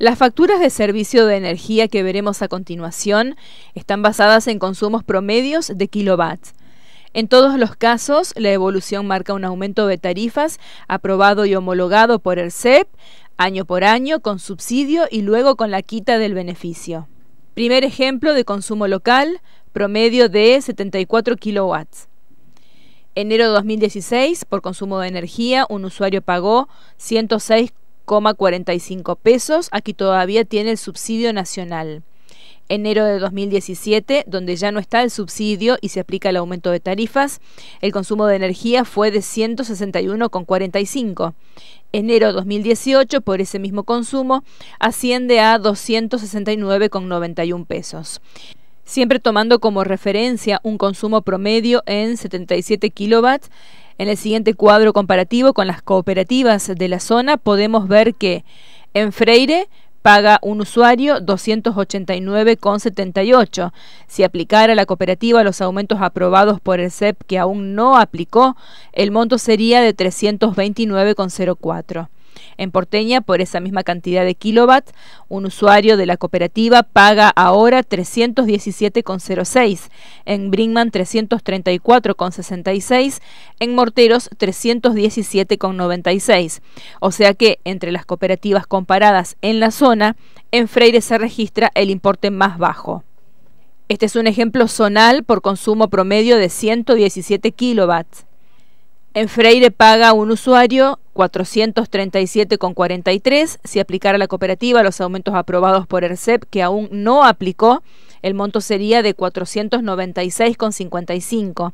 Las facturas de servicio de energía que veremos a continuación están basadas en consumos promedios de kilowatts. En todos los casos, la evolución marca un aumento de tarifas aprobado y homologado por el CEP año por año con subsidio y luego con la quita del beneficio. Primer ejemplo de consumo local, promedio de 74 kilowatts. Enero 2016, por consumo de energía, un usuario pagó 106 45 pesos. Aquí todavía tiene el subsidio nacional. Enero de 2017, donde ya no está el subsidio y se aplica el aumento de tarifas, el consumo de energía fue de 161,45. Enero 2018, por ese mismo consumo, asciende a 269,91 pesos siempre tomando como referencia un consumo promedio en 77 kilowatts en el siguiente cuadro comparativo con las cooperativas de la zona podemos ver que en Freire paga un usuario 289,78. Si aplicara la cooperativa los aumentos aprobados por el CEP que aún no aplicó, el monto sería de 329,04. En Porteña, por esa misma cantidad de kilowatts un usuario de la cooperativa paga ahora 317,06, en Brinkman 334,66, en Morteros 317,96. O sea que entre las cooperativas comparadas en la zona, en Freire se registra el importe más bajo. Este es un ejemplo zonal por consumo promedio de 117 kilowatts En Freire paga un usuario 437,43 si aplicara la cooperativa los aumentos aprobados por ERCEP que aún no aplicó el monto sería de 496,55.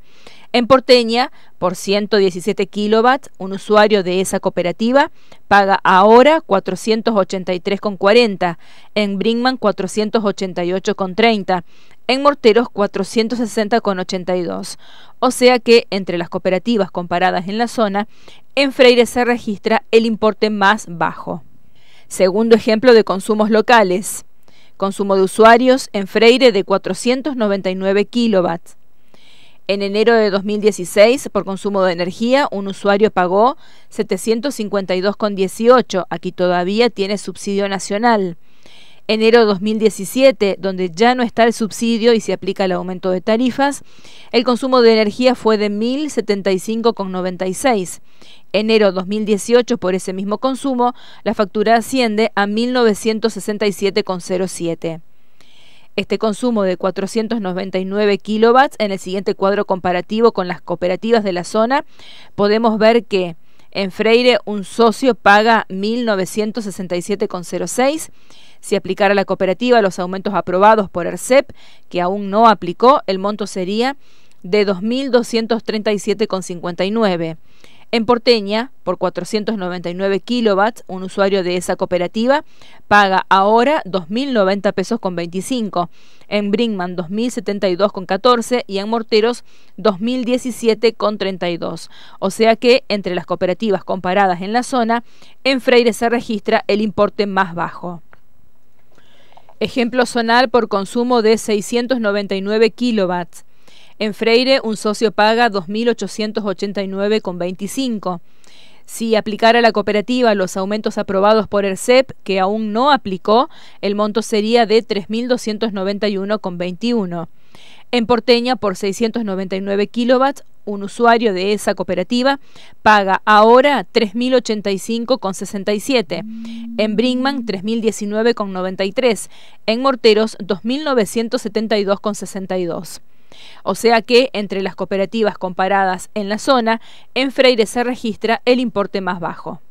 En Porteña, por 117 kilowatts, un usuario de esa cooperativa paga ahora 483,40, en Brinkman 488,30, en Morteros 460,82. O sea que entre las cooperativas comparadas en la zona, en Freire se registra el importe más bajo. Segundo ejemplo de consumos locales. Consumo de usuarios en Freire de 499 kilowatts. En enero de 2016, por consumo de energía, un usuario pagó 752,18. Aquí todavía tiene subsidio nacional. Enero de 2017, donde ya no está el subsidio y se aplica el aumento de tarifas, el consumo de energía fue de 1.075,96 enero 2018 por ese mismo consumo, la factura asciende a 1967,07. Este consumo de 499 kilovatios en el siguiente cuadro comparativo con las cooperativas de la zona, podemos ver que en Freire un socio paga 1967,06. Si aplicara la cooperativa los aumentos aprobados por ERCEP, que aún no aplicó, el monto sería de 2.237,59. En Porteña, por 499 kilowatts, un usuario de esa cooperativa paga ahora 2.090 pesos con 25, en Brinkman 2.072 con 14 y en Morteros 2.017 con 32. O sea que entre las cooperativas comparadas en la zona, en Freire se registra el importe más bajo. Ejemplo zonal por consumo de 699 kilowatts. En Freire, un socio paga 2.889,25. Si aplicara la cooperativa los aumentos aprobados por el CEP, que aún no aplicó, el monto sería de 3.291,21. En Porteña, por 699 kilowatts, un usuario de esa cooperativa paga ahora 3.085,67, en Brinkman 3.019,93, en Morteros 2.972,62. O sea que entre las cooperativas comparadas en la zona, en Freire se registra el importe más bajo.